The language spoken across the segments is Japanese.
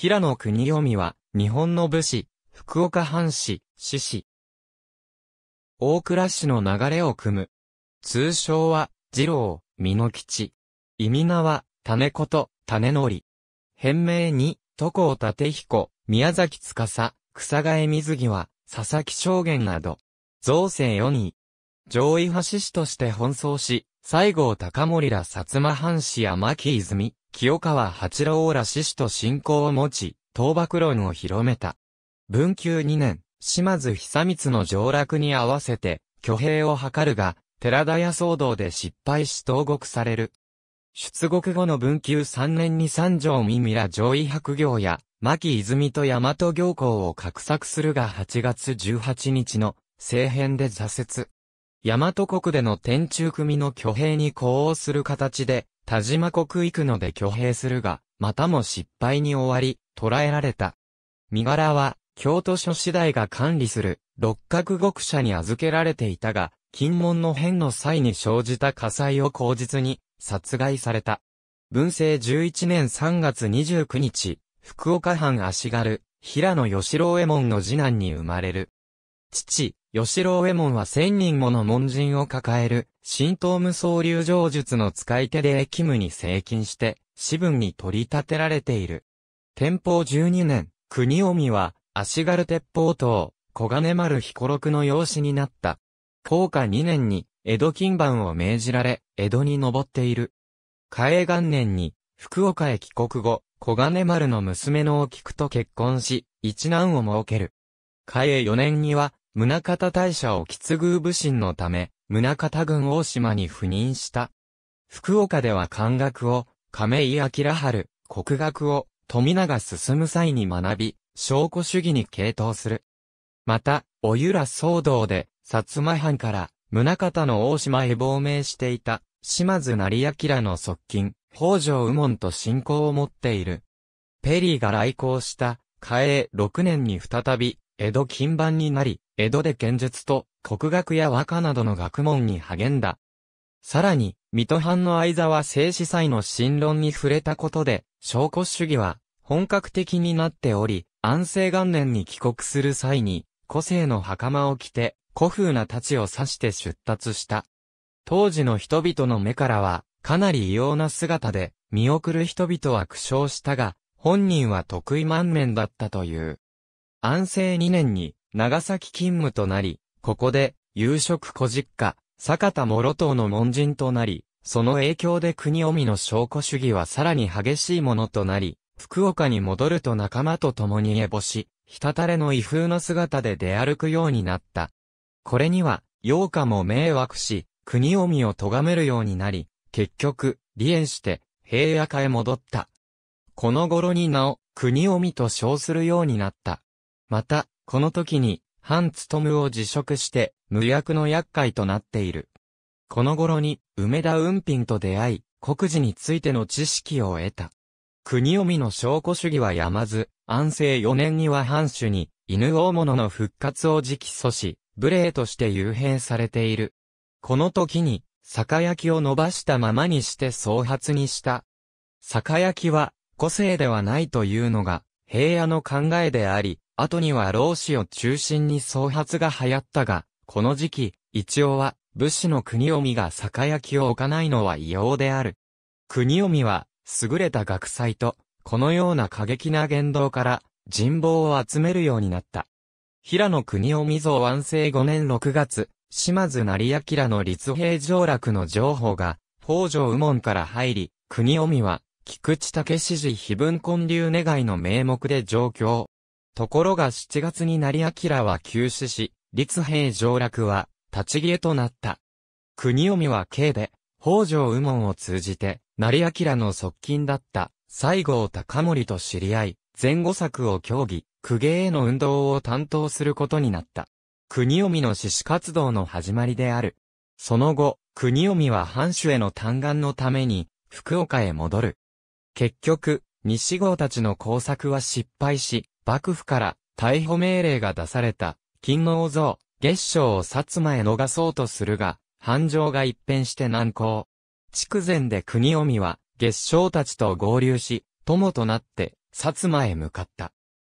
平野国臣は、日本の武士、福岡藩士、志士。大倉氏の流れを組む。通称は、二郎、美濃吉。意味名は、種子と、種則。変名に、都航立彦、宮崎司、草替水際、は、佐々木証言など。造成4人。上位派志士として奔走し、西郷隆盛ら薩摩藩士や牧泉、清川八郎らー子志士と信仰を持ち、倒幕論を広めた。文久2年、島津久光の上落に合わせて、挙兵を図るが、寺田屋騒動で失敗し投獄される。出国後の文久3年に三条三ら上位白行や、牧泉と大和行行を画策するが8月18日の政変で挫折。大和国での天中組の挙兵に呼応する形で、田島国行くので挙兵するが、またも失敗に終わり、捕らえられた。身柄は、京都書次第が管理する、六角獄舎に預けられていたが、金門の変の際に生じた火災を口実に、殺害された。文政11年3月29日、福岡藩足軽、平野義郎右衛門の次男に生まれる。父、吉郎右衛門は千人もの門人を抱える、新東無双流上術の使い手で駅務に成金して、私文に取り立てられている。天保十二年、国臣は、足軽鉄砲等、小金丸彦六の養子になった。高下二年に、江戸金番を命じられ、江戸に登っている。嘉永元年に、福岡へ帰国後、小金丸の娘のお菊と結婚し、一男を設ける。嘉永四年には、宗方大社を喫宮武神のため、宗方郡大島に赴任した。福岡では漢学を、亀井明春、国学を、富永進む際に学び、証拠主義に傾倒する。また、おゆら騒動で、薩摩藩から、宗方の大島へ亡命していた、島津成明の側近、北条右門と信仰を持っている。ペリーが来航した、嘉永6年に再び、江戸近番になり、江戸で剣術と国学や和歌などの学問に励んだ。さらに、水戸藩の相沢正司祭の新論に触れたことで、証拠主義は本格的になっており、安政元年に帰国する際に、個性の袴を着て、古風な太刀を指して出立した。当時の人々の目からは、かなり異様な姿で、見送る人々は苦笑したが、本人は得意満面だったという。安政2年に長崎勤務となり、ここで、夕食小実家、坂田諸島の門人となり、その影響で国臣の証拠主義はさらに激しいものとなり、福岡に戻ると仲間と共に烏帽子、ひたたれの威風の姿で出歩くようになった。これには、洋歌も迷惑し、国臣を咎めるようになり、結局、離縁して、平野家へ戻った。この頃になお、国臣と称するようになった。また、この時に、ハン・ツトムを辞職して、無役の厄介となっている。この頃に、梅田雲賓と出会い、国事についての知識を得た。国読みの証拠主義はやまず、安政4年には藩主に、犬大物の復活を直訴し、無礼として幽閉されている。この時に、酒焼きを伸ばしたままにして創発にした。酒焼きは、個性ではないというのが、平野の考えであり、後には老子を中心に創発が流行ったが、この時期、一応は、武士の国臣が酒焼きを置かないのは異様である。国臣は、優れた学祭と、このような過激な言動から、人望を集めるようになった。平野国臣像安政5年6月、島津成明の立兵上落の情報が、北条右門から入り、国臣は、菊池武史氏非文建立願いの名目で上京。ところが7月に成明は急死し、立兵上落は、立ち消えとなった。国臣は慶で、北条右門を通じて、成明の側近だった、西郷隆盛と知り合い、前後策を協議、公家への運動を担当することになった。国臣の志士活動の始まりである。その後、国臣は藩主への嘆願のために、福岡へ戻る。結局、西郷たちの工作は失敗し、幕府から逮捕命令が出された、金王像、月商を薩摩へ逃そうとするが、繁盛が一変して難航。筑前で国臣は、月商たちと合流し、友となって、薩摩へ向かった。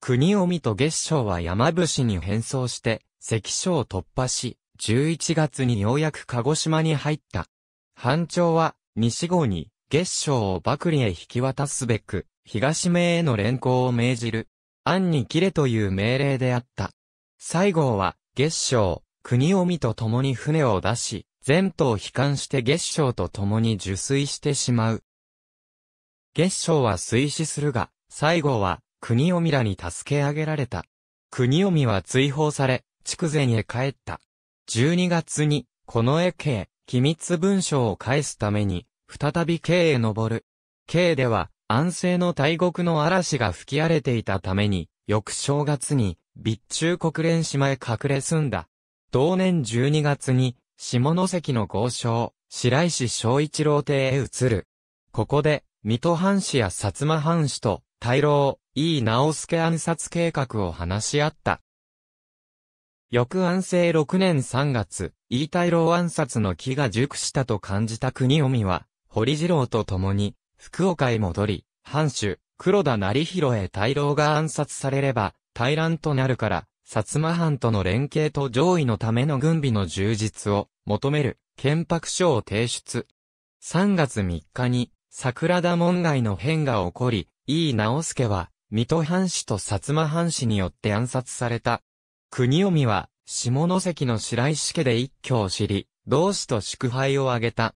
国臣と月商は山伏に変装して、関所を突破し、11月にようやく鹿児島に入った。藩長は、西郷に、月商を幕里へ引き渡すべく、東名への連行を命じる。暗に切れという命令であった。西郷は、月商、国を見と共に船を出し、前途を悲観して月商と共に受水してしまう。月商は水死するが、西郷は、国を見らに助け上げられた。国を見は追放され、筑前へ帰った。12月に、この絵家へ、機密文書を返すために、再び京へ登る。京では、安政の大国の嵐が吹き荒れていたために、翌正月に、備中国連島へ隠れ住んだ。同年12月に、下関の豪商、白石昭一郎邸へ移る。ここで、水戸藩士や薩摩藩士と、大老、井伊直助暗殺計画を話し合った。翌安政6年3月、井伊大老暗殺の木が熟したと感じた国臣は、堀次郎と共に、福岡へ戻り、藩主、黒田成広へ大老が暗殺されれば、大乱となるから、薩摩藩との連携と上位のための軍備の充実を求める憲白書を提出。3月3日に桜田門外の変が起こり、井伊直介は水戸藩士と薩摩藩士によって暗殺された。国臣は下関の白石家で一挙を知り、同志と祝杯を挙げた。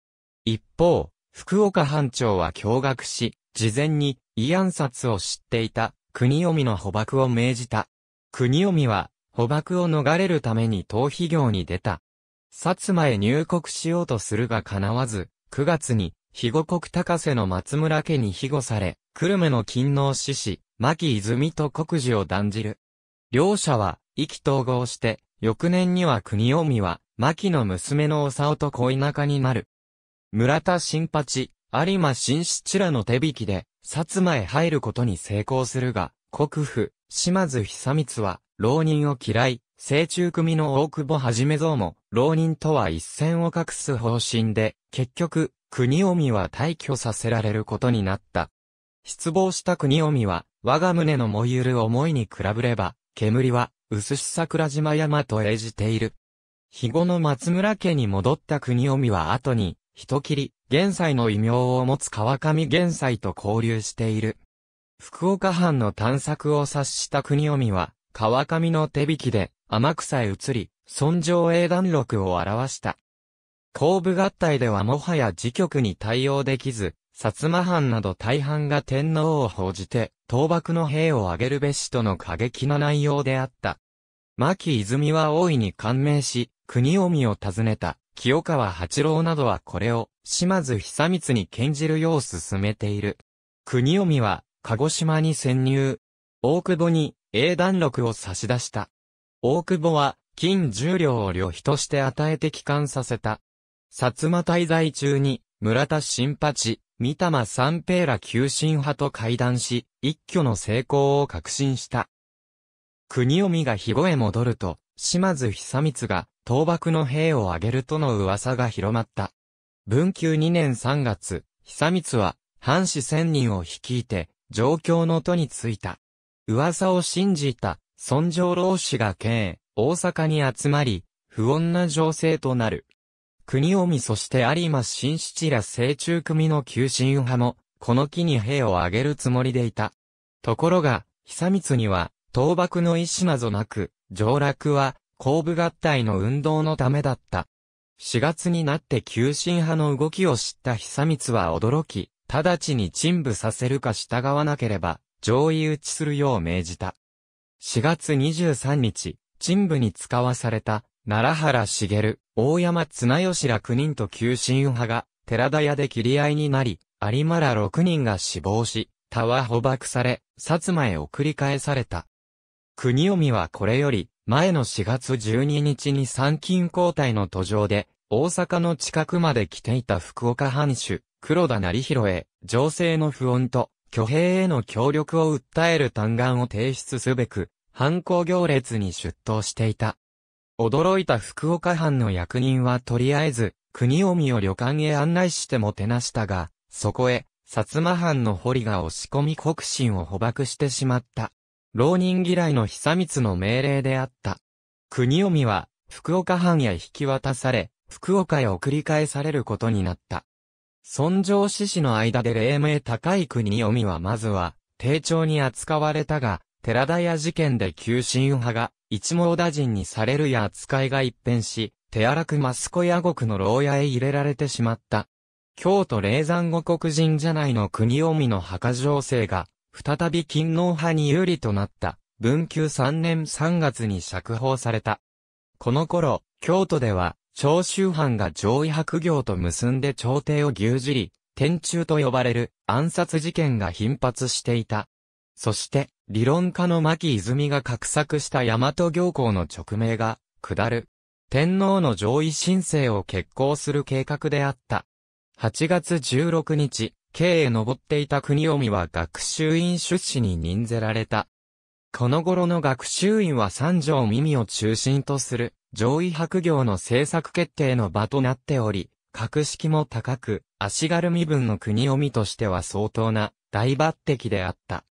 一方、福岡藩長は驚愕し、事前に慰安殺を知っていた国臣の捕獲を命じた。国臣は捕獲を逃れるために逃避業に出た。薩摩へ入国しようとするが叶わず、9月に、肥後国高瀬の松村家に庇護され、久留米の勤王志士、牧泉と国事を断じる。両者は、意気投合して、翌年には国臣は、牧の娘のおさおと恋仲になる。村田新八、有馬新七らの手引きで、薩摩へ入ることに成功するが、国府、島津久光は、浪人を嫌い、成中組の大久保はじめ像も、浪人とは一線を画す方針で、結局、国臣は退去させられることになった。失望した国臣は、我が胸の燃ゆる思いに比べれば、煙は、薄し桜島山と演じている。肥後の松村家に戻った国臣は後に、人切り、現在の異名を持つ川上現在と交流している。福岡藩の探索を察した国臣は、川上の手引きで、天草へ移り、尊上英断録を表した。後部合体ではもはや自局に対応できず、薩摩藩など大半が天皇を報じて、倒幕の兵を挙げるべしとの過激な内容であった。牧泉は大いに感銘し、国臣を訪ねた。清川八郎などはこれを、島津久光に献じるよう進めている。国臣は、鹿児島に潜入。大久保に、英断録を差し出した。大久保は、金十両を旅費として与えて帰還させた。薩摩滞在中に、村田新八、三玉三平ら急進派と会談し、一挙の成功を確信した。国臣が肥後へ戻ると、島津久光が倒幕の兵を挙げるとの噂が広まった。文久2年3月、久光は藩士千人を率いて状況の都に着いた。噂を信じた尊上老子が県へ大阪に集まり、不穏な情勢となる。国臣そして有馬新七ら成中組の急進派も、この機に兵を挙げるつもりでいた。ところが、久光には、倒幕の意志などなく、上落は、後部合体の運動のためだった。4月になって急進派の動きを知った久光は驚き、直ちに沈部させるか従わなければ、上位打ちするよう命じた。4月23日、沈部に使わされた、奈良原茂、大山綱吉ら9人と急進派が、寺田屋で切り合いになり、有馬ら6人が死亡し、田は捕獲され、薩摩へ送り返された。国臣はこれより、前の4月12日に参勤交代の途上で、大阪の近くまで来ていた福岡藩主、黒田成広へ、情勢の不穏と、挙兵への協力を訴える嘆願を提出すべく、犯行行列に出頭していた。驚いた福岡藩の役人はとりあえず、国臣を旅館へ案内してもてなしたが、そこへ、薩摩藩の堀が押し込み国心を捕獲してしまった。浪人嫌いの久光の命令であった。国臣は、福岡藩へ引き渡され、福岡へ送り返されることになった。尊上志士の間で霊名高い国臣はまずは、丁重に扱われたが、寺田屋事件で急進派が、一網打尽にされるや扱いが一変し、手荒く益子屋国の牢屋へ入れられてしまった。京都霊山五国神社内の国臣の墓情勢が、再び勤王派に有利となった、文久3年3月に釈放された。この頃、京都では、長州藩が上位白行と結んで朝廷を牛耳り、天中と呼ばれる暗殺事件が頻発していた。そして、理論家の牧泉が画策した大和行行の勅命が、下る。天皇の上位申請を決行する計画であった。8月16日、京へ登っていた国臣は学習院出資に任ぜられた。この頃の学習院は三条耳を中心とする上位白行の政策決定の場となっており、格式も高く、足軽身分の国臣としては相当な大抜擢であった。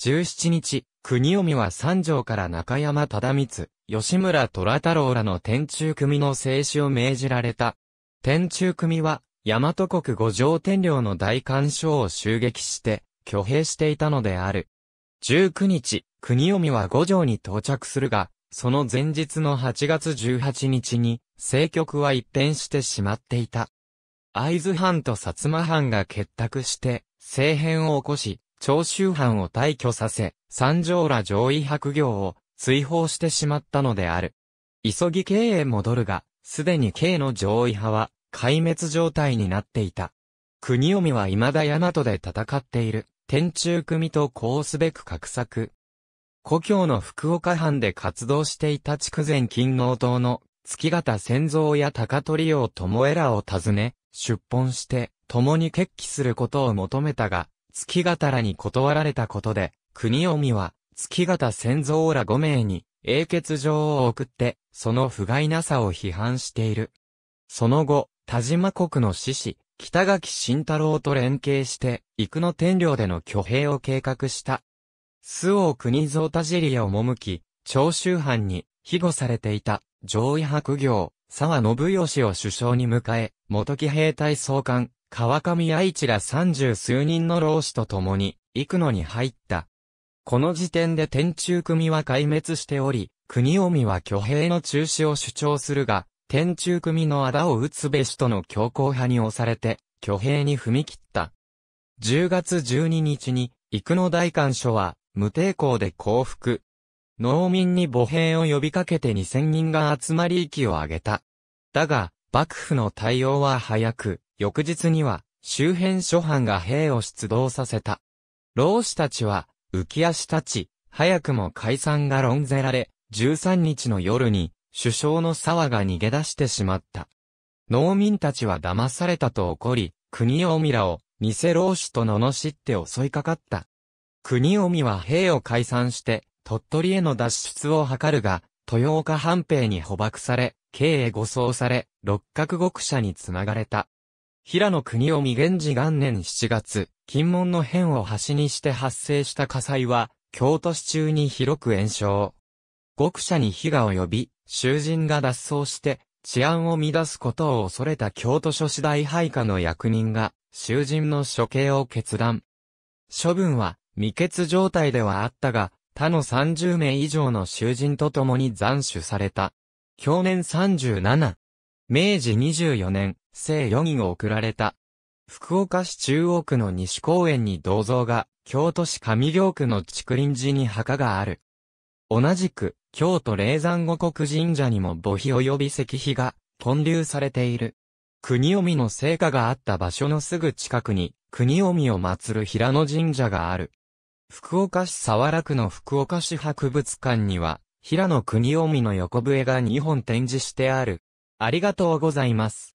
17日、国臣は三条から中山忠光、吉村虎太郎らの天中組の制止を命じられた。天中組は、大和国五条天領の大干渉を襲撃して、挙兵していたのである。19日、国臣は五条に到着するが、その前日の8月18日に、政局は一転してしまっていた。会津藩と薩摩藩が結託して、政変を起こし、長州藩を退去させ、三条ら上位白行を追放してしまったのである。急ぎ経営戻るが、すでに京の上位派は、壊滅状態になっていた。国臣は未だ大和で戦っている、天中組とこうすべく格策。故郷の福岡藩で活動していた筑前勤王党の月形仙蔵や高取王友らを訪ね、出奔して、共に決起することを求めたが、月形らに断られたことで、国臣は、月形仙蔵ら5名に、英傑状を送って、その不甲斐なさを批判している。その後、田島国の志士、北垣慎太郎と連携して、幾の天領での挙兵を計画した。周王国蔵田尻へ赴き、長州藩に、庇護されていた、上位白行、沢信義を首相に迎え、元木兵隊総監、川上愛知ら三十数人の老子と共に、幾野に入った。この時点で天中組は壊滅しており、国臣は挙兵の中止を主張するが、天中組の仇を打つべしとの強硬派に押されて、挙兵に踏み切った。10月12日に、幾野大官所は、無抵抗で降伏。農民に母兵を呼びかけて2000人が集まり息を上げた。だが、幕府の対応は早く、翌日には、周辺諸藩が兵を出動させた。老子たちは、浮足たち、早くも解散が論ぜられ、13日の夜に、首相の沢が逃げ出してしまった。農民たちは騙されたと怒り、国臣らを、偽老主と罵って襲いかかった。国臣は兵を解散して、鳥取への脱出を図るが、豊岡藩兵に捕獲され、京へ護送され、六角獄舎につながれた。平野国臣源氏元年7月、金門の変を端にして発生した火災は、京都市中に広く炎症。獄舎に火が及び、囚人が脱走して、治安を乱すことを恐れた京都諸市大配下の役人が、囚人の処刑を決断。処分は、未決状態ではあったが、他の30名以上の囚人と共に斬首された。去年37。明治24年、生4人を送られた。福岡市中央区の西公園に銅像が、京都市上京区の竹林寺に墓がある。同じく、京都霊山五国神社にも墓碑及び石碑が建立されている。国臣の聖火があった場所のすぐ近くに、国臣を祀る平野神社がある。福岡市沢良区の福岡市博物館には、平野国臣の横笛が2本展示してある。ありがとうございます。